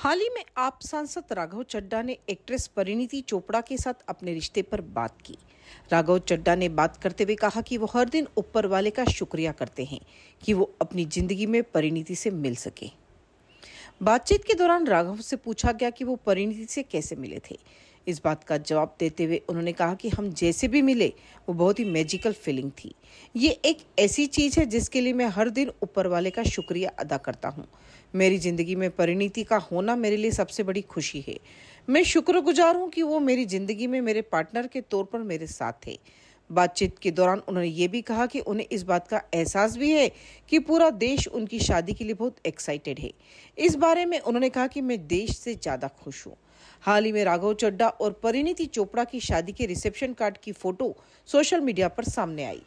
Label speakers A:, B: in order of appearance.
A: हाल ही में आप सांसद राघव चड्डा ने एक्ट्रेस परिणीति चोपड़ा के साथ अपने रिश्ते पर बात की राघव चड्डा ने बात करते हुए कहा कि वो हर दिन ऊपर वाले का शुक्रिया करते हैं कि वो अपनी जिंदगी में परिणीति से मिल सके बातचीत के दौरान राघव से पूछा गया कि वो परिणति से कैसे मिले थे इस बात का जवाब देते हुए उन्होंने कहा कि हम जैसे भी मिले वो बहुत ही मैजिकल फीलिंग थी ये एक ऐसी चीज़ है जिसके लिए मैं हर दिन ऊपर वाले का शुक्रिया अदा करता हूँ मेरी ज़िंदगी में परिणति का होना मेरे लिए सबसे बड़ी खुशी है मैं शुक्रगुजार हूँ कि वो मेरी ज़िंदगी में मेरे पार्टनर के तौर पर मेरे साथ थे बातचीत के दौरान उन्होंने ये भी कहा कि उन्हें इस बात का एहसास भी है कि पूरा देश उनकी शादी के लिए बहुत एक्साइटेड है इस बारे में उन्होंने कहा कि मैं देश से ज़्यादा खुश हूँ हाल ही में राघव चड्डा और परिणीति चोपड़ा की शादी के रिसेप्शन कार्ड की फोटो सोशल मीडिया पर सामने आई